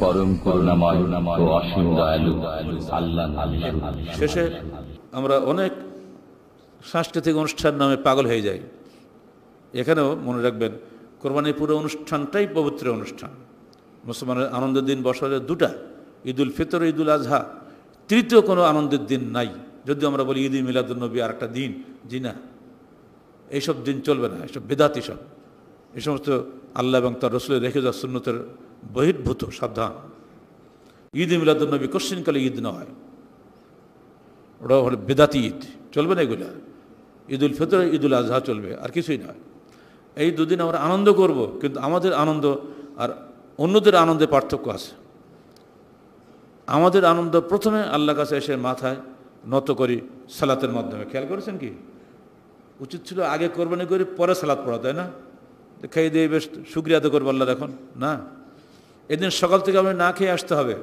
পরম করুণাময় ও অসীম দয়ালু আল্লাহ শেষে আমরা অনেক সাংস্কৃতিক অনুষ্ঠান নামে পাগল হয়ে যাই এখানেও মনে রাখবেন কোরবানির পুরো অনুষ্ঠানটাই পবিত্র অনুষ্ঠান মুসলমানের আনন্দের দিন বছরের দুটা ঈদুল ফিতর ঈদুল আজহা তৃতীয় কোনো আনন্দের দিন নাই যদিও আমরা বলি ঈদ নবী আর একটা দিন জি না এইসব দিন চলবে না এসব বেদাতি সব এ সমস্ত আল্লাহ এবং তার রসুলের রেখে যাওয়া সুন্নতের বহির্ভূত সাবধান ঈদ মিলাদুলনবী কশ্চিনকালে ঈদ নয় ওটা হলো বেদাতি ঈদ চলবে না এগুলা ঈদ উল ফিতর ঈদ উল আজহা চলবে আর কিছুই নয় এই দুদিন আমরা আনন্দ করব কিন্তু আমাদের আনন্দ আর অন্যদের আনন্দে পার্থক্য আছে আমাদের আনন্দ প্রথমে আল্লাহ কাছে এসে মাথায় নত করি সালাতের মাধ্যমে খেয়াল করেছেন কি উচিত ছিল আগে কোরবানি করে পরে সালাত পড়া তাই না খাই দিয়ে বেশ সুক্রিয়া তো করবো আল্লাহ এখন না এদিন সকাল থেকে আপনি না খেয়ে আসতে হবে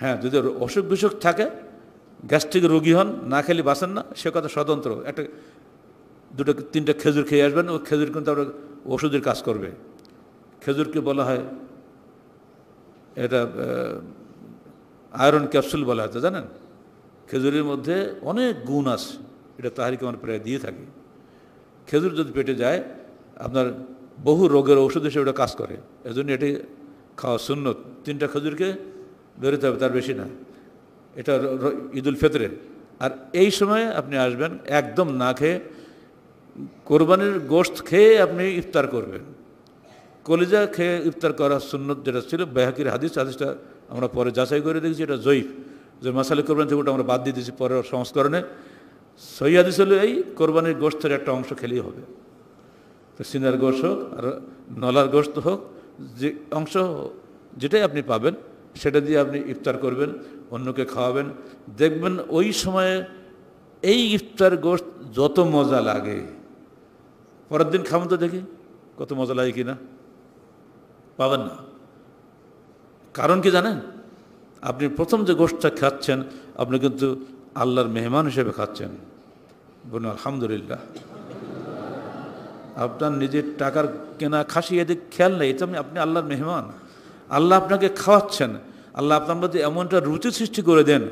হ্যাঁ যদি অসুখ বিসুখ থাকে গ্যাস্ট্রিক রোগী হন না খেলে বাসেন না সে কথা স্বতন্ত্র একটা দুটো তিনটা খেজুর খেয়ে আসবেন ওই খেজুর কিন্তু আমরা ওষুধের কাজ করবে খেজুরকে বলা হয় এটা আয়রন ক্যাপসুল বলা হয় তো জানেন খেজুরের মধ্যে অনেক গুণ আছে এটা তাহারিকে আমরা প্রায় দিয়ে থাকি খেজুর যদি পেটে যায় আপনার বহু রোগের ওষুধ হিসেবে ওটা কাজ করে এজন্য এটি খাওয়া সুন্নত তিনটা খেজুরকে বেরোতে হবে তার বেশি না এটা ঈদুল ফেতরের আর এই সময়ে আপনি আসবেন একদম না খেয়ে কোরবানির গোশত খেয়ে আপনি ইফতার করবেন কলিজা খেয়ে ইফতার করা সুন্নত যেটা ছিল বেহাকির হাদিস হাদিসটা আমরা পরে যাচাই করে দেখছি এটা জৈফ যে মশালি কোরবানি থেকে ওটা আমরা বাদ দিয়ে দিয়েছি পরের সংস্করণে সই হাদিস হলে এই কোরবানির গোষ্ঠের একটা অংশ খেলেই হবে তো সিনার গোশ হোক আর নলার গোশত হোক যে অংশ যেটাই আপনি পাবেন সেটা দিয়ে আপনি ইফতার করবেন অন্যকে খাওয়াবেন দেখবেন ওই সময়ে এই ইফতার গোশত যত মজা লাগে পরের দিন খাবেন তো দেখি কত মজা লাগে কি না পাবেন না কারণ কি জানেন আপনি প্রথম যে গোষ্ঠটা খাচ্ছেন আপনি কিন্তু আল্লাহর মেহমান হিসেবে খাচ্ছেন বলুন আলহামদুলিল্লাহ আপনার নিজের টাকার কেনা খাসি এদিক খেয়াল নেই এটা আপনি আল্লাহর মেহমান আল্লাহ আপনাকে খাওয়াচ্ছেন আল্লাহ আপনার মধ্যে এমনটা রুচি সৃষ্টি করে দেন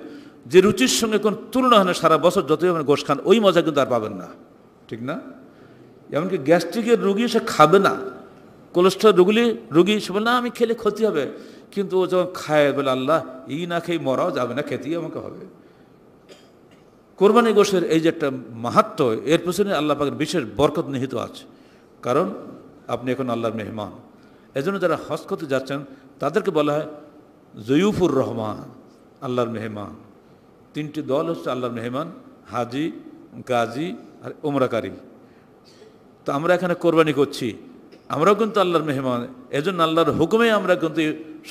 যে রুচির সঙ্গে কোনো তুলনা হয় না সারা বছর যতই আপনি গোশ খান ওই মজা কিন্তু আর পাবেন না ঠিক না এমনকি গ্যাস্ট্রিকের রুগী সে খাবে না কোলেস্ট্রল রুগী রুগী সে বলে না আমি খেলে ক্ষতি হবে কিন্তু ও যখন খায় বলে আল্লাহ ই না খেয়ে মরাও যাবে না খেতেই আমাকে হবে কোরবানি গোষের এই যে একটা মাহাত্ম এর পেছনে আল্লাহ পাকের বিশেষ বরকত নিহিত আছে কারণ আপনি এখন আল্লাহর মেহমান এজন্য যারা হস্তক্ষতে যাচ্ছেন তাদেরকে বলা হয় জয়ুফুর রহমান আল্লাহর মেহমান তিনটি দল হচ্ছে আল্লাহর মেহমান হাজি গাজী আর ওমরাকারী তো আমরা এখানে কোরবানি করছি আমরাও কিন্তু আল্লাহর মেহমান এজন্য আল্লাহর হুকুমে আমরা কিন্তু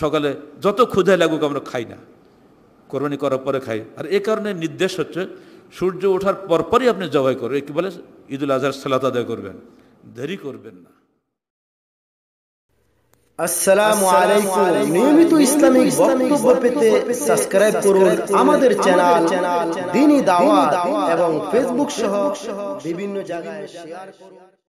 সকালে যত ক্ষুধায় লাগুক আমরা খাই না কোরবানি করার পরে খাই আর এ কারণে নির্দেশ হচ্ছে সূর্য ওঠার পরপরই আপনি জবাই করবেন কি বলে ঈদুল আজহার সালাত আদায় করবেন দেরি করবেন না আসসালামু আলাইকুম নিয়মিত ইসলামিক বক্তব্য পেতে সাবস্ক্রাইব করুন আমাদের চ্যানেল দিনী দাওয়াত এবং ফেসবুক সহ বিভিন্ন জায়গায় শেয়ার করুন